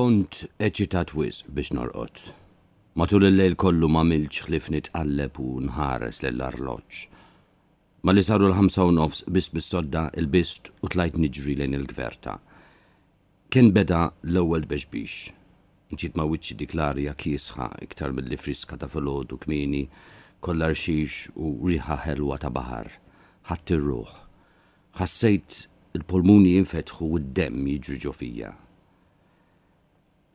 kont eċitat wis biex norqot. Matul il-lejl kollu ma milċ ħlif nitqalleb u nħares l-arloċ. Ma li saru l-ħamsa u nofs bis bis-sodda il-bist u tlajt niġri lejn il-gverta. Kien beda l-ewwel biex biex. Nċit ma wiċċi diklari kisħa iktar mill-li friska ta' filgħodu kmini, kollar xiex u riħa ħelwa ta' baħar. Ħadd ir-ruħ. Ħassejt il-pulmuni jinfetħu u d-dem jiġri ġofija.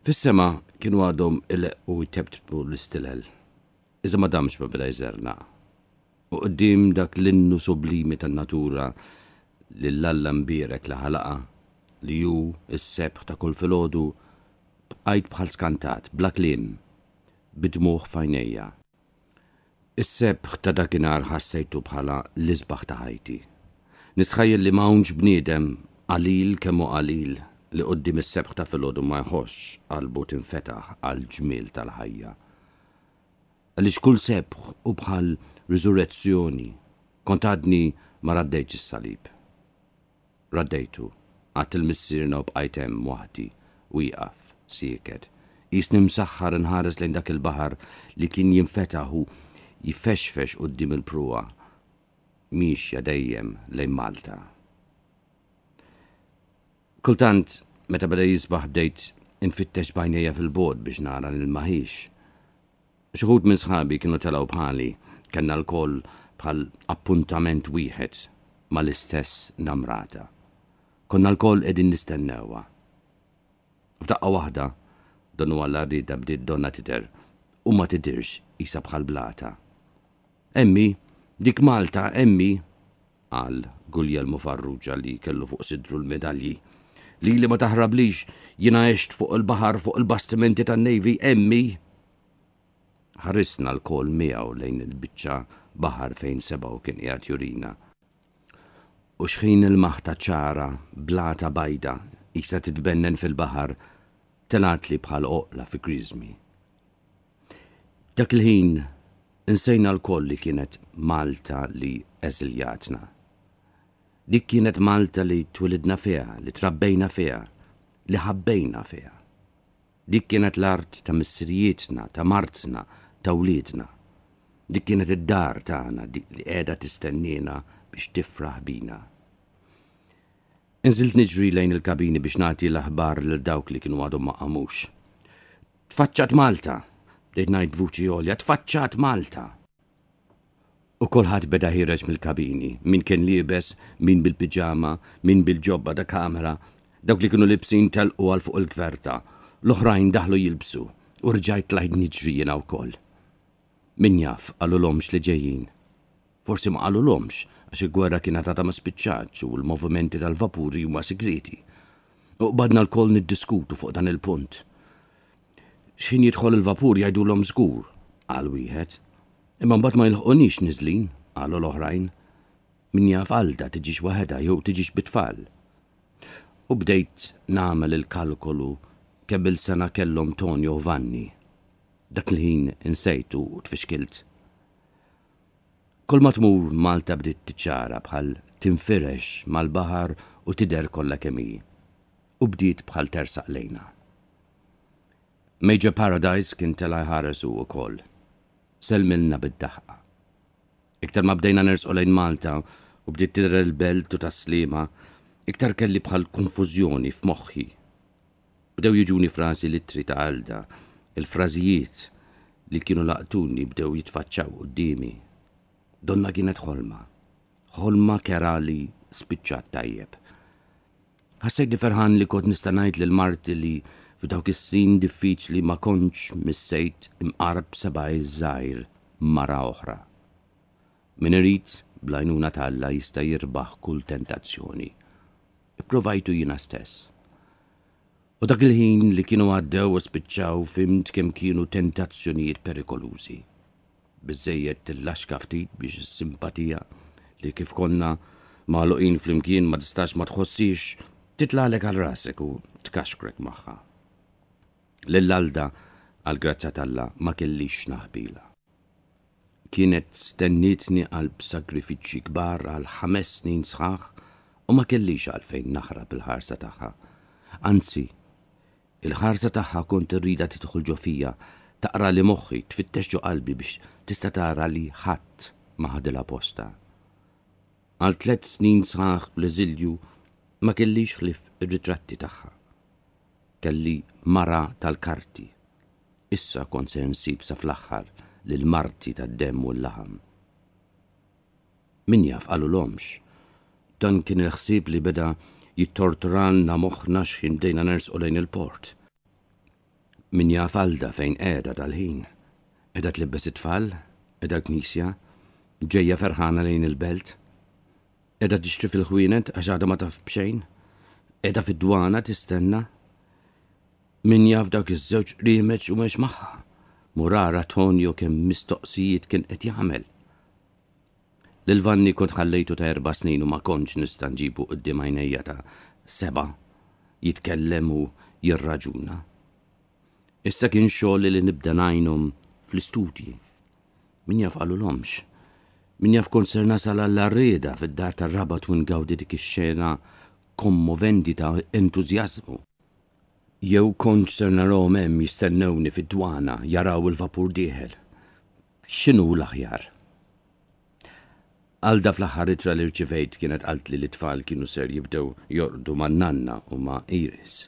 Fis-sema kienu għadhom il-u jtebtbu l-istilel. Iżda ma damx ma beda jżerna. U qoddim dak l-innu sublimi tan-natura li l-alla mbirek la ħalaqa li ju s-sebħ ta' kull filodu bqajt bħal skantat, bla klim, bidmuħ fajnija. Is-sebħ ta' dakinar ħassejtu bħala l-izbaħ ta' ħajti. Nisħajl li maħunġ bniedem għalil kemmu għalil li qoddim is-sebħ ta' filgħodu ma jħoss qalbu tinfetaħ għal ġmiel tal-ħajja. Għaliex kull sebħ u bħal riżurrezzjoni kontadni ma raddejġ is-salib. Raddejtu, għat il-missirna u bqajtem waħdi u jqaf sieket. Jisni msaħħar nħares lejn dak il-bahar li kien jinfetaħu jifexfex qoddim il-prua miex jadejjem lejn Malta. Kultant, Meta bada jisbaħ bdejt infittex bajnija fil-bod biex nara l-maħix. Xuħut minn sħabi kienu telaw bħali, kanna l-koll bħal appuntament wieħed mal-istess namrata. Konna l-koll edin nistennewa. F'daqqa waħda, donu għalla rrida bdiet donna titer, u ma tidirx jisa bħal blata. Emmi, dik Malta, emmi, għal l Farrugia li kellu fuq sidru l-medalji li li ma taħrablix jina eċt fuq il-bahar fuq il-bastimenti tan-nejvi emmi. Ħarisna l-kol miegħu lejn il-biċċa bahar fejn sebaw kien qiegħed jurina. U xħin il-maħta ċara, blata bajda, jisa titbennen fil-bahar, telat li bħal oqla fi grizmi. Dak il-ħin, insejna l-koll li kienet Malta li eżiljatna. Dik kienet Malta li twilidna fija, li trabbejna fija, li ħabbejna fija. Dik kienet l-art ta' missirijietna, ta' martna, ta' wliedna. Dik kienet id-dar tagħna dik li qiegħda tistennina biex tifraħ bina. Inżilt niġri lejn il-kabini biex nagħti l-aħbar lil dawk li kienu għadhom ma qamux. Tfaċċat Malta, dejt ngħid vuċi għolja, tfaċċat Malta. U kolħat beda ħireġ mill-kabini, min kien libes, min bil-pijama, min bil-ġobba da kamera, dawk li kienu libsin tal-u għal fuq il kverta l-oħrajn daħlu jilbsu, u rġajt lajd nġri jena u koll. Min jaf għallu l-omx li ġejjin. Forsi ma għallu l-omx, għax il-gwerra kien tata ma spiċċaċ u l-movimenti tal-vapuri huma segreti. U badna l-koll niddiskutu fuq dan il-punt. Xin jidħol il-vapur jgħidu l-om zgur, għal wieħed Imma mbagħad ma jilħqonix niżlin, qalu l-oħrajn, min jaf għalda tiġix waħedha jew tiġix bitfall. U bdejt nagħmel il-kalkolu kemm il-sena kellhom Tonio Vanni. Dak li ħin insejtu u tfixkilt. Kol ma tmur Malta bdiet tiċċara bħal tinfirex mal-baħar u tider kollha kemmi. U bdiet bħal tersaq lejna. Major Paradise kien tela ħaresu u koll selmilna bid-daħqa. Iktar ma bdejna nersqu lejn Malta u bdiet tidra l-belt u taslima, iktar kelli bħal konfużjoni f'moħħi. Bdew jiġuni frasi litri ta' għalda, il-frażijiet li kienu laqtuni bdew jitfaċċaw qudiemi. Donna kienet ħolma, ħolma kerali spiċċat tajjeb. Ħassejt li ferħan li kod nistanajt lil Marti li f'dawk is-sin diffiċli ma konċ missejt imqarb sabaj żgħir mara oħra. Min irid blajnuna talla jista' jirbaħ kull tentazzjoni. Ipprovajtu jina stess. U dak il-ħin li kienu għaddew u spiċċaw fimt kemm kienu tentazzjonijiet perikolużi. Biżejjed tillaxka ftit biex is-simpatija li kif konna fl flimkien ma tistax ma tħossix titla'lek għal rasek u tkaxkrek magħha. L-alda għal grazza talla ma kellix naħbila. Kienet stennitni għal sakrifiċċi kbar għal ħames snin sħaħ u ma kellix għalfejn naħra bil-ħarsa tagħha. Anzi, il-ħarsa tagħha kont irrida tidħol ġofija taqra li moħħi tfittex qalbi biex tista' tara li ħadd maħad ħadilha posta. Għal tliet snin sħaħ l-eżilju ma kellix ħlif ir-ritratti tagħha kelli mara tal-karti. Issa kont se nsib sa fl-axħar lil-marti tad-dem u l-laħam. Min jaf għalu l-omx. Dan kien il-ħsib li beda jittorturanna moħna x'ħin bdejna ners u lejn il-port. Min jaf għalda fejn qiegħda tal-ħin. t-libbes it fall Edha knisja ġejja ferħana lejn il-belt. Qiegħda tixtri fil-ħwienet għax ma taf bxejn. Edha fil dwana tistenna? Min jaf dak iż-żewġ rimeċ u meċ maħħa. Murara Tonio kemm mistoqsijiet kien qed jagħmel. Lil-vanni kont ħallejtu ta' erba' snin u ma konċ nista' nġibu qudiem għajnejja ta' seba' jitkellem u jirraġuna. Issa kien xogħol li nibda ngħinhom fl-istudji. Min jaf għalulhomx. Min jaf konserna sala l-arreda arrieda fid-dar tar-rabat u ngawdi dik ix-xena kommovendi ta' entużjażmu jew kont ser narahom hemm jistennewni fid-dwana jaraw il-vapur dieħel. X'inhu l-aħjar? Għalda fl-aħħar itra li rċivejt kienet qalt li l-tfal kienu ser jibdew jordu ma' nanna u ma' Iris.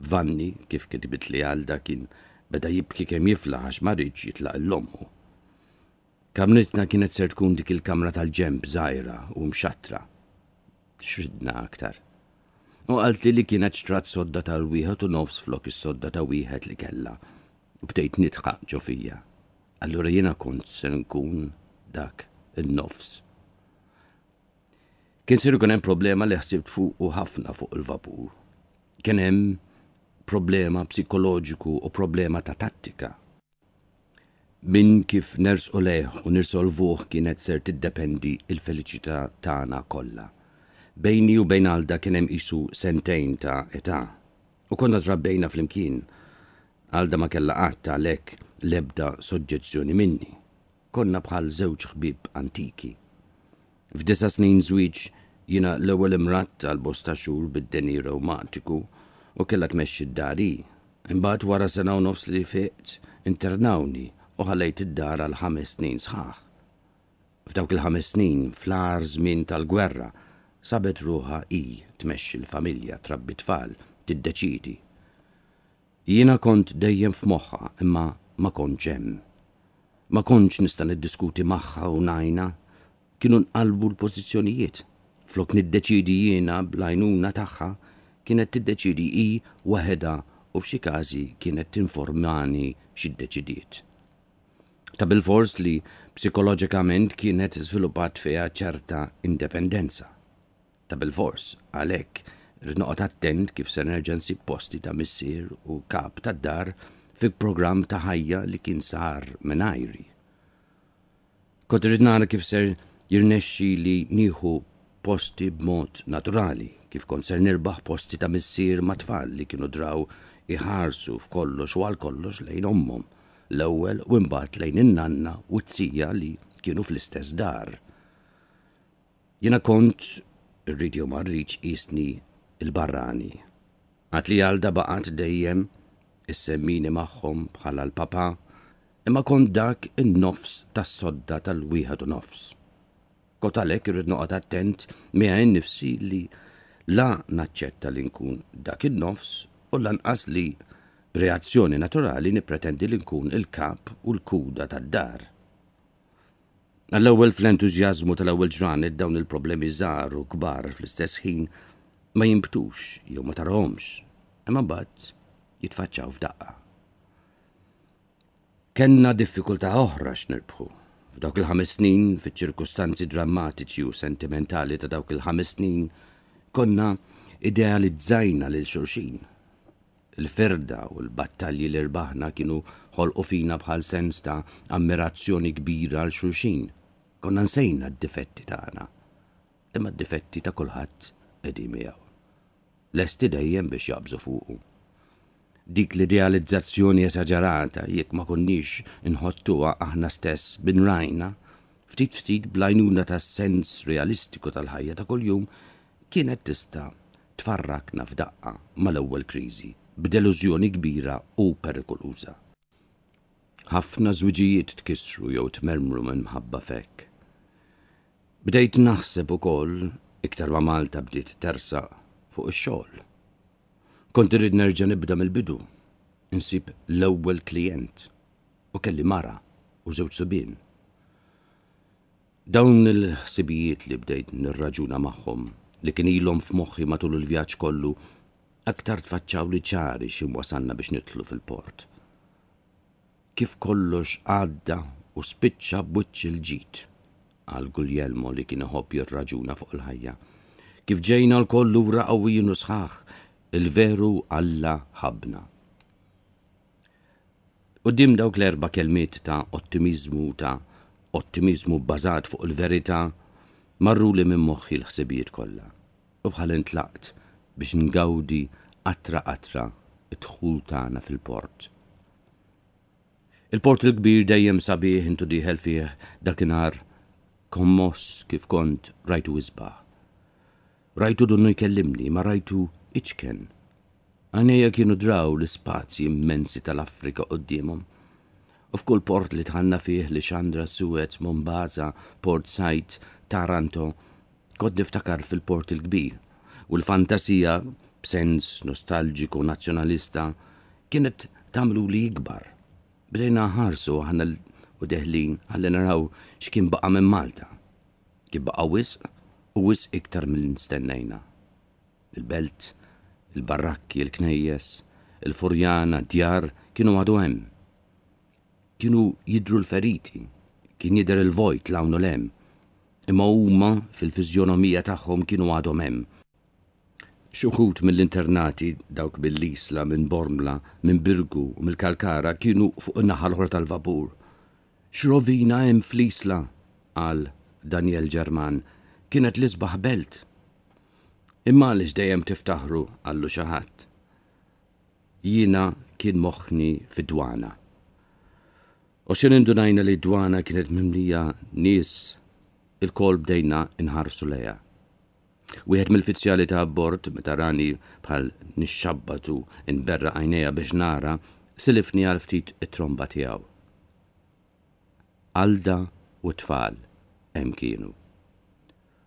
Vanni, kif kitbit li għalda kien beda jibki kem jifla għax marriġ jitlaq l lommu Kamnitna kienet ser tkun dik il-kamra tal-ġemp zaħira u mxatra. Xridna aktar. U għalt li kienet xtrat sodda tal-wieħed u nofs flok is-sodda ta' wieħed li kella. U bdejt nitħaq ġofija. Allura jiena kont se nkun dak in-nofs. Kien siru hemm problema li ħsibt fuq u ħafna fuq il-vapur. Kien hemm problema psikoloġiku u problema ta' tattika. Min kif ners u leħ u nirsolvuh kienet ser tiddependi il-feliċità tagħna kollha. Bejni u bejn għalda kienem isu sentejn ta' età. U konna drabbejna fl-imkien. Għalda ma kella għatta lek lebda soġġezzjoni minni. Konna bħal żewġ ħbib antiki. F'disa snin zwiċ jina l-ewwel imrat għal bosta xhur bid-deni rewmatiku u kellha tmexxi d-dari. Imbagħad wara sena u nofs li feqt internawni u ħalejt id-dar għal ħames snin sħaħ. F'dawk il-ħames snin fl-ar żmien tal-gwerra sabet ruħa i tmexxi l-familja trabbi tfal tiddeċidi. Jiena kont dejjem f'moħħa imma ma kontx hemm. Ma kontx nista' niddiskuti magħha u najna kienu nqalbu l-pożizzjonijiet. Flok niddeċidi jiena blajnuna tagħha kienet tiddeċidi i waħedha u f'xi każi kienet tinformani x'iddeċidiet. Ta' bil-fors li psikoloġikament kienet żviluppat fiha ċerta indipendenza ta' bil-fors, għalek rnoqot attent kif se nerġensi posti ta' missir u kap ta' dar fi program ta' ħajja li kien sar menajri. Kod ridnara kif ser jirnexxi li nieħu posti b'mod naturali, kif kon ser nirbaħ posti ta' missir ma' tfal li kienu draw iħarsu f'kollox u għal kollox lejn ommom, l-ewwel u mbagħad lejn in-nanna u t-tzija li kienu fl-istess dar. Jena kont rridju marriċ jisni il-barrani. li għalda baqat dejjem, is-semmini maħħom bħala l-papa, imma kon dak il-nofs tas sodda tal-wieħed nofs. Kotalek irrid noqgħod attent miegħi nnifsi li la naċċetta li nkun dak il-nofs u lanqas li reazzjoni naturali nipretendi li nkun il-kap u l-kuda tad-dar. Għall-ewwel fl-entużjażmu tal-ewwel ġranet dawn il-problemi żgħar u kbar fl-istess ħin ma jimbtux jew ma tarahomx, imma mbagħad jitfaċċaw f'daqqa. Kenna diffikultà oħra x'nirbħu. F'dawk il-ħames snin, fiċ-ċirkustanzi drammatiċi u sentimentali ta' dawk il-ħames snin, konna idealizzajna lil xulxin. Il-ferda u l-battalji l-irbaħna kienu ħolqu fina bħal sens ta' ammirazzjoni kbira għal xulxin Konna nsejna d-difetti tagħna. Imma d-difetti ta' kulħadd qegħdin miegħu. Lesti dejjem biex jabżu fuqu. Dik l-idealizzazzjoni esagerata jekk ma konniex inħottuha aħna stess bin rajna, ftit ftit blajnuna ta' sens realistiku tal-ħajja ta' kuljum kienet tista' tfarrakna f'daqqa mal-ewwel kriżi b'delużjoni kbira u perikoluża. Ħafna żwiġijiet tkissru jew tmermru minn mħabba fekk Bdejt naħseb ukoll iktar ma Malta bdiet tersa fuq ix-xogħol. Kont irrid nerġa' nibda mill-bidu, insib l-ewwel klient u kelli mara u żewġ subin. Dawn il-ħsibijiet li bdejt nirraġuna magħhom li kien ilhom f'moħħi matul il-vjaġġ kollu aktar tfaċċaw li ċari xim wasanna biex nitlu fil-port. Kif kollox għadda u spiċċa bwiċċ il-ġit għal Guglielmo li kien iħobb jirraġuna fuq il-ħajja. Kif ġejna l-kollu raqawin u sħaħ, il-veru Alla ħabna. U dim dawk l-erba kelmiet ta' ottimizmu ta' ottimizmu bbażat fuq il-verità marru li minn moħħi l-ħsibijiet kollha. U bħal intlaqt biex ngawdi qatra qatra id-dħul tagħna fil-port. Il-port il-kbir dejjem sabiħ intu diħel fih dakinhar Kommos kif kont rajtu izba. Rajtu dunnu jkellimni, ma rajtu iċken. Għaneja kienu draw l-spazji immensi tal-Afrika qoddimum. U f'kull port li tħanna fih li Xandra, Suez, Mombasa, Port Said, Taranto, kod niftakar fil-port il-kbir. U l-fantasija, b'sens nostalġiku nazjonalista, kienet tamlu li ikbar. Bdejna ħarsu għanna u deħlin għalli naraw x'kien baqa minn Malta. Kien baqa wisq u wisq iktar mill nistennejna. Il-belt, il-barrakki, il-knejjes, il-furjana, djar kienu għadu hemm. Kienu jidru l-feriti, kien jidher il-vojt lawnu hemm, imma huma fil-fizjonomija tagħhom kienu għadhom hemm. Xuħut mill-internati dawk bil-Isla minn Bormla, minn Birgu u mill-Kalkara kienu fuq in-naħa l-ħor tal-vapur Xrovina hemm flisla, għal Daniel Ġerman, kienet l-isbaħ belt. Imma li dejjem tiftaħru għallu xaħat. ħadd. Jiena kien moħħni fid-dwana. U xin indunajna li dwana kienet mimlija nies il-kol bdejna inħarsu leja. Wieħed mill-fizzjali ta' abbord meta rani bħal nixxabbatu berra għajneja biex nara silifni għal ftit it-tromba tiegħu għalda u tfal hemm kienu.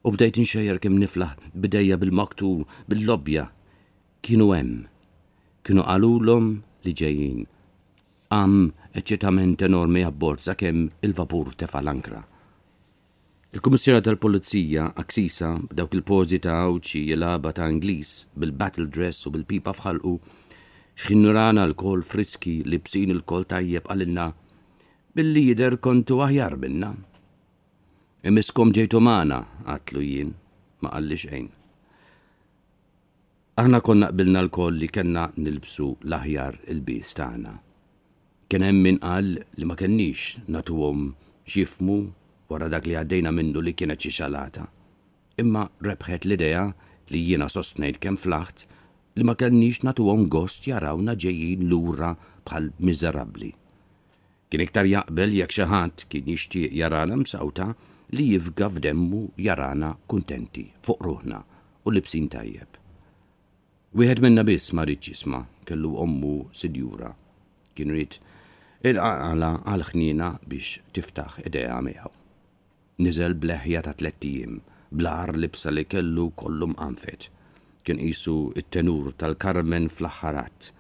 U bdejt inxejjer kemm niflaħ bidejja bil moktu bil-lobja. Kienu hemm. Kienu qalulhom li ġejjin. Għam eċċitament enormi għabborza kemm il-vapur tefa' l-ankra. Il-Kummissjoni tal-Polizija aksisa b'dawk il-pożi ta' awċi jilaba ta' Ingliż bil-battle dress u bil-pipa fħalqu x'ħinnurana l-kol friski li bsin il-kol tajjeb għalinna bil-lider kontu aħjar minna. Imiskom ġejtu maħna, għatlu jien, ma għalli xejn. Aħna konna qbilna l-koll li kena nilbsu l-aħjar il-bis taħna. Kien hemm min qal li ma kennix għom xifmu wara dak li għaddejna minnu li kienet xi xalata. Imma rebħet l-idea li jiena sostnejt kemm flaħt li ma kellniex għom gost jarawna ġejjin lura bħal miżerabbli. Kien iktar jaqbel jekk xi ħadd kien jixtieq jarana msawta li jifga f'demmu jarana kuntenti fuq ruħna u libsin tajjeb. Wieħed minna biss ma rridx jisma' kellu ommu sidjura. Kien rid il-qaqala għal-ħnina biex tiftaħ idea miegħu. Niżel bleħja ta' tlettijiem blar libsa li kellu kollum mqanfet. Kien qisu it-tenur tal-Karmen fl-aħħarat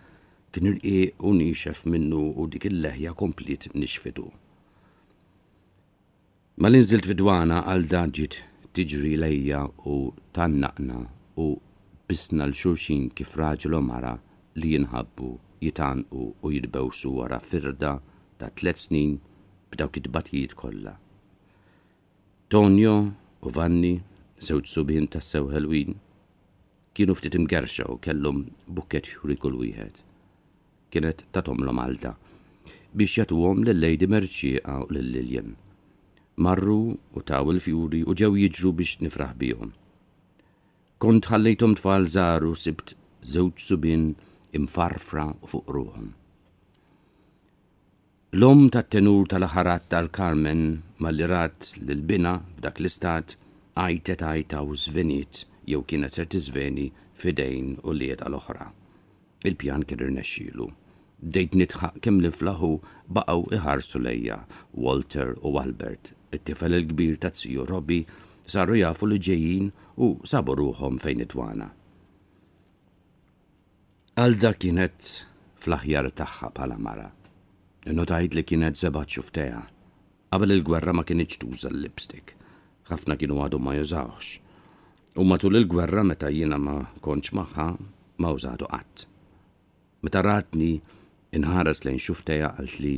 kien ilqi u nixef minnu u dik il-leħja komplit nixfitu. Ma l-inżilt vidwana għal daġit tiġri lejja u tannaqna u bisna l-xurxin kif raġel mara li jinħabbu jitan u jitbewsu wara firda ta' tlet snin b'daw id-batijiet kollha. Tonio u Vanni, zewġ subin ta' sew Halloween, kienu ftit imgerxa u kellum bukket fjuri kull wieħed kienet tatomlu Malta biex għom lill-lejdi merċieqa u lill-liljem. Marru u taw il-fjuri u ġew jiġru biex nifraħ bihom. Kont ħallejtom tfal zaru sibt żewġ subin imfarfra fuq ruhom. L-om tat tenur tal-ħarat tal-Karmen mal irat l-bina f'dak l-istat għajtet għajta u zvenit jew kienet ser tiżveni fidejn u lieda l-oħra. Il-pjan kien irnexxielu. Dejt nitħaq kemm li flaħu baqgħu iħarsu lejja Walter u Albert, it-tifel il-kbir ta' ziju Robby saru jafu li ġejjin u sabu ruħhom fejn itwana. Għalda kienet fl-aħjar tagħha bħala mara. Notajt li kienet zebat xufteja. Qabel il-gwerra ma kienieċ tuża l-lipstick. Ħafna kienu għadu ma jużawx. U matul il-gwerra meta jiena ma konċ maħħa ma użadu qatt. Meta ratni Inħaras lejn xufteja għalt li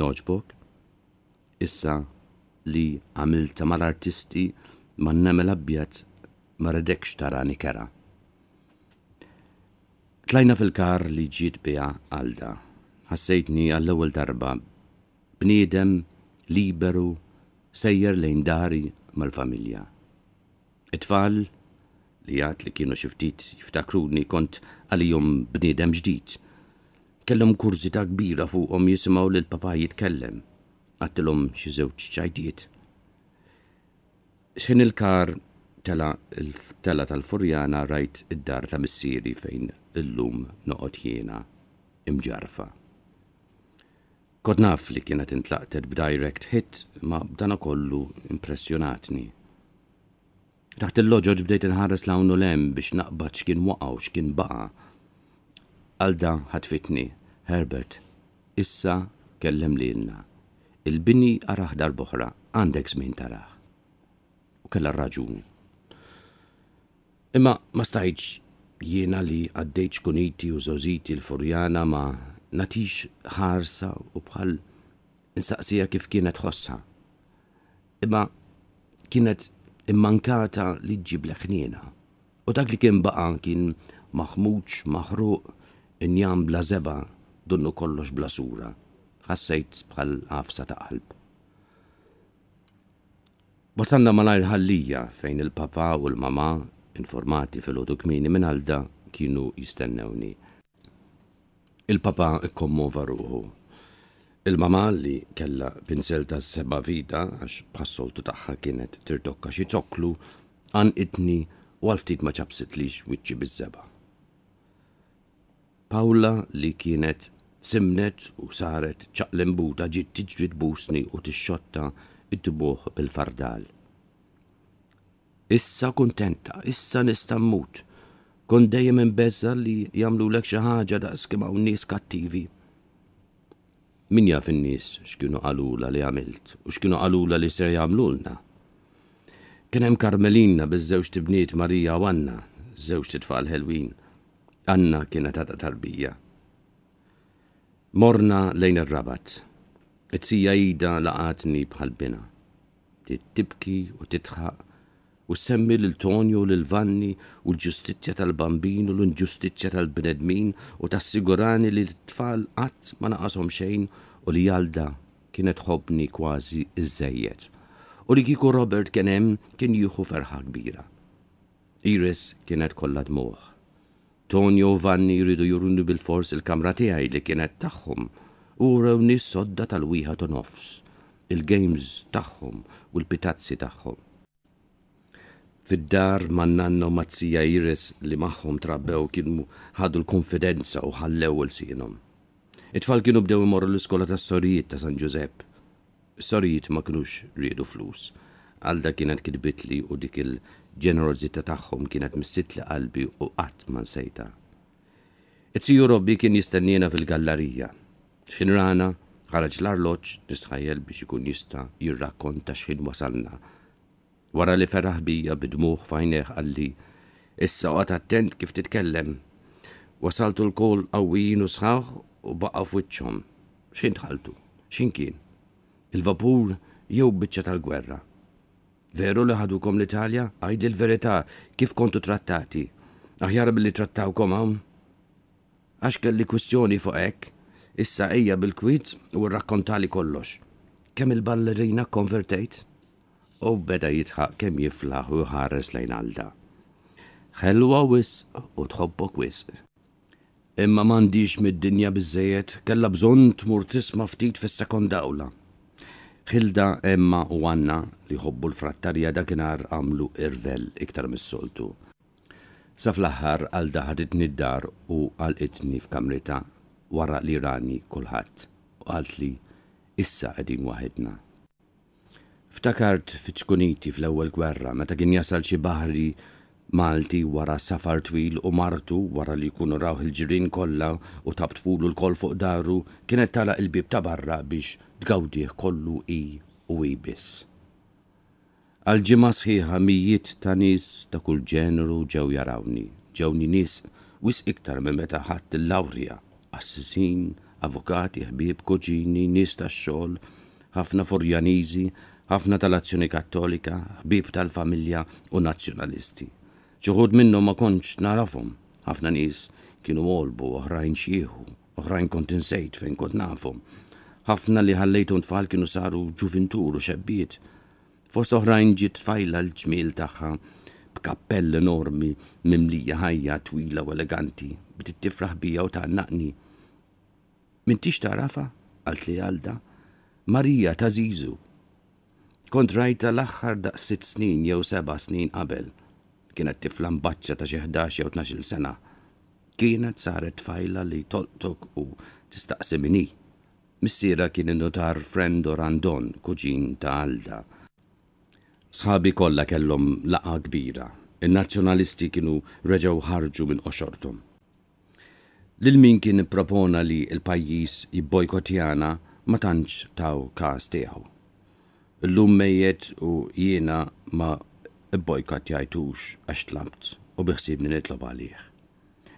noġbok, issa li għamilta mal-artisti ma namel abjad ma redekx tarani kera. Tlajna fil-kar li ġiet bija għalda. Ħassejtni għall-ewwel darba bniedem liberu sejjer lejn dari mal-familja. It-tfal li għat li kienu xiftit jiftakruni kont għalijom bniedem ġdid Kellhom kurzita kbira fuqhom jisimgħu lil papa jitkellem. Għattilhom xi żewġ ċajdiet. Xin il-kar tela tela tal-Furjana rajt id-dar ta' missieri fejn illum noqgħod jiena imġarfa. Kod naf li kienet intlaqtet b'direct hit ma dana kollu impressjonatni. Taħt il-loġoġ bdejt inħares lawnu lem biex naqbad x'kien waqgħu x'kien baqa' għal dan ħatfitni, Herbert, issa kellem li jenna. Il-bini għaraħ bohra għandek żmien taraħ. U kella raġuni. Imma ma stajċ jiena li għaddejċ kuniti u zożiti l-furjana ma natix ħarsa u bħal insaqsija kif kienet ħossa. Imma kienet immankata li ġib leħnina. U dak li kien baqa kien maħmuċ, maħruq, injam bla zeba dunnu kollox bla sura, ħassejt bħal għafsa ta' qalb. Wasanna malajr ħallija fejn il-papa u l-mama informati fil-ħodu kmini minn għalda kienu jistennewni. Il-papa ikkommova ruħu. Il-mama li kella pinsel ta' seba vita għax passoltu taħħa kienet tirtokka xi ċoklu għan itni u għalftit ma liġ wicċi wiċċi biż Pawla li kienet simnet u saret ċaqlembuta ġiet tiġri busni u tixxotta it-tubuħ bil-fardal. Issa kontenta, issa nistammut, kon dejjem imbezza li jamlu lek xi ħaġa da kemm nies kattivi. Min jaf in-nies x'kienu qalula li għamilt u x'kienu qalula li ser jagħmlulna. Kien hemm Karmelina biż-żewġ tibniet Marija u Anna, żewġ titfal Helwin Anna kienet għata tarbija. Morna lejn ir-rabat. It-sija jida laqatni bħalbina. Tittibki u titħaq u semmi l-Tonju l-Vanni u l-ġustizja tal-bambin u l-inġustizja tal-bnedmin u tassigurani li l tfal qatt ma naqashom xejn u li jalda kienet ħobni kważi iżejjed. U li kiku Robert kien hemm kien jieħu ferħa kbira. Iris kienet kollha dmuħ Tonio Vanni jridu jurundu bil-fors il-kamra tiegħi li kienet tagħhom u rewni sodda tal-wieħed u nofs, il-games tagħhom u l-pitazzi tagħhom. Fid-dar mannanna u mazzija Iris li magħhom trabbew kienu ħadu l-konfidenza u ħallew il-sinhom. It-tfal kienu bdew imorru l-iskola ta' sorijiet ta' San Giuseppe. Sorijiet ma kinux riedu flus. Għalda kienet kidbitli u dik il ġenerozita tagħhom kienet li qalbi u qatt ma nsejta. Itziju Robbi kien jistennina fil-gallerija. Xinrana, ħarġ l-arloġġ nistħajjel biex ikun jista jirrakkonta x'in wasalna. Wara li ferraħ bija bidmuħ fajneħ għalli, issa għat attent kif titkellem. Wasaltu l-kol għawijin u sħaħ u baqa f'wiċċhom. X'in tħaltu? X'in kien? Il-vapur jew biċċa tal-gwerra? Veru li ħadukom l-Italja? Għajdi l-verità, kif kontu trattati? Aħjar billi trattawkom għam? Għax kelli kwistjoni fuq hekk, issa ejja bil-kwit u rrakkontali kollox. Kemm il-ballerina konvertejt? U beda jitħaq kemm jiflaħ u ħares lejn għalda. Ħelwa wis u tħobbok wis. Imma mandiġ mid-dinja bizzejiet, kella bżon tmur tisma ftit fis-sekond Hilda Emma u Anna li ħobbu l-frattarja dakinhar għamlu irvel iktar mis-soltu. Saf l aħħar għal daħaditni d-dar u għal itni f'kamrita wara li rani kulħadd u għalt li issa qegħdin waħedna. Ftakart fiċkuniti fl-ewwel gwerra meta kien jasal xi baħri Malti wara safar twil u martu wara li kunu rawh il-ġirin kollha u tabtfulu l-kol fuq daru kienet tala il-bib ta' barra biex tgawdih kollu i u ibis. Għal-ġimma sħiħa mijiet ta' nis ta' kull ġenru ġew jarawni, ġewni nis wis iktar minn meta ħadd il-lawrija, assisin, avukati, ħbieb, koġini, nis ta' xogħol, ħafna furjaniżi, ħafna tal-azzjoni kattolika, ħbib tal-familja u nazzjonalisti ċuħud minnhom ma konċ narafhom, ħafna nies kienu għolbu oħrajn xieħu, oħrajn kont insejt fejn kont nafhom. Ħafna li ħallejtu tfal kienu saru ġuvintur u xebbiet. Fost oħrajn ġiet tfajla l-ġmiel tagħha b'kappell enormi mimlija ħajja twila u eleganti b'tit tifraħ bija u tannaqni. Mintix tarafa? Għalt li għalda. Marija ta' Zizu. Kont rajta l-axħar da' sitt snin jew seba' snin qabel kienet tifla mbaċċa ta' xi 11 jew 12 sena. Kienet saret tfajla li toltok u tistaqsi minni. Missiera kien notar Frendo Randon, kuġin ta' Alda. Sħabi kollha kellhom laqa kbira. Il-nazzjonalisti kienu reġgħu ħarġu minn qoxortum. Lil min kien propona li l-pajjiż jibbojkotjana ma tantx taw każ tiegħu. Illum mejjed u jiena ma il-bojkat jajtux għax tlamt u biħsibni nitlob għalih.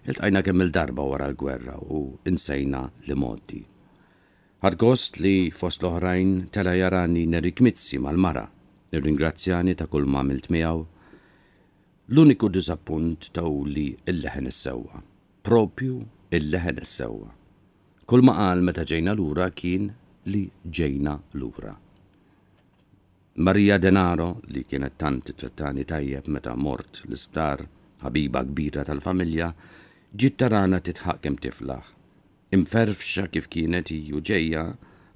Iltqajna kemm il-darba wara l-gwerra u insejna li moddi. Ħadgost li fost l-oħrajn tela jarani nerikmizzi mal-mara, nirringrazzjani ta' kull ma' milt miegħu. L-uniku diżappunt u li il-leħen is-sewwa, propju il-leħen is-sewwa. Kull ma qal meta ġejna lura kien li ġejna lura. Marija Denaro, li kienet tant trattani tajjeb meta mort l-isptar, ħabiba kbira tal-familja, ġit tarana titħaq kem tiflaħ. Imferfxa kif kienet hiju ġejja,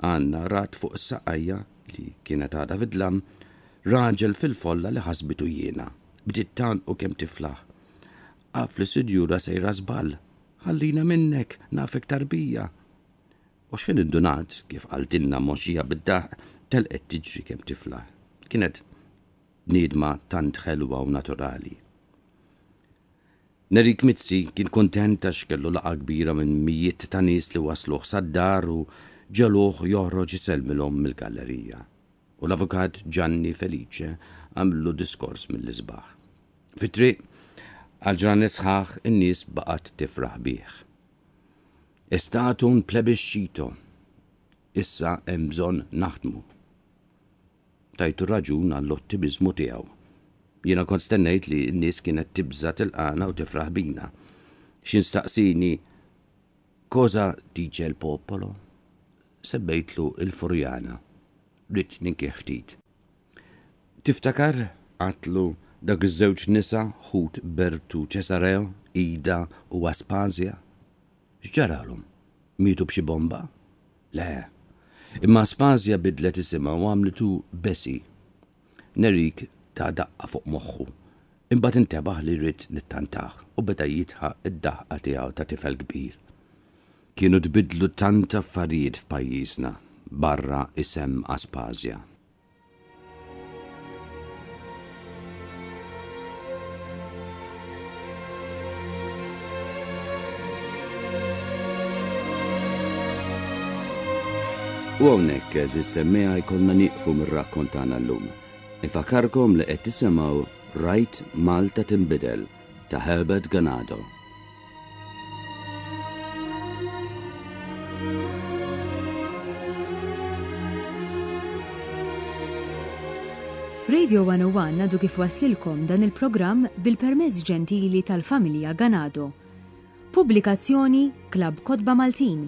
għanna rat fuq s-saqajja li kienet għada vidlam, raġel fil-folla li ħasbitu jiena, b'dit tan u kem tiflaħ. Għaf li sidjura sejra zbal, ħallina minnek, nafek tarbija. U xfin id-dunat kif għaltinna moxija bid-daħ telqet tiġri kem tiflaħ kienet nidma tant ħelwa u naturali. Nerik Mitzi kien kontent għax kellu laqa kbira minn mijiet ta' nies li wasluħ sad-dar u ġeluħ joħroġ jiselmilhom mill-gallerija. U l-avukat Gianni Felice għamlu diskors mill-isbaħ. Fitri, triq għal-ġran in-nies baqat tifraħ biħ. Estatun plebisċito, Issa hemm bżonn naħdmu tajtu raġun għall-ottimizmu tiegħu. Jiena kont stennejt li n-nies kienet tibża tilqana u tifraħ bina. X'instaqsini koza tiġi l-popolo? Sebbejtlu il-Furjana. rrit ninkieħ ftit. Tiftakar għatlu dak iż-żewġ nisa ħut Bertu Cesareo, Ida u Aspazja? X'ġaralhom? Mitu b'xi bomba? Le, Imma Spazja bidlet isima u għamlitu Bessi. Nerik ta' daqqa fuq moħħu. Imbat intebaħ li rrit nittantaħ u beta jitħa id-daħqa tijaw ta' tifel kbir. Kienu tbidlu tanta affarijiet f'pajjiżna barra isem Aspazja. U għonek eżis semmeja jkollna niqfu mir-rakkontana l-lum. Ifakarkom li qed tisimgħu Rajt Malta Timbidel ta' Herbert Ganado. Radio 101 għadu kif waslilkom dan il-programm bil-permezz ġentili tal-familja Ganado. Pubblikazzjoni Klab Kodba Maltin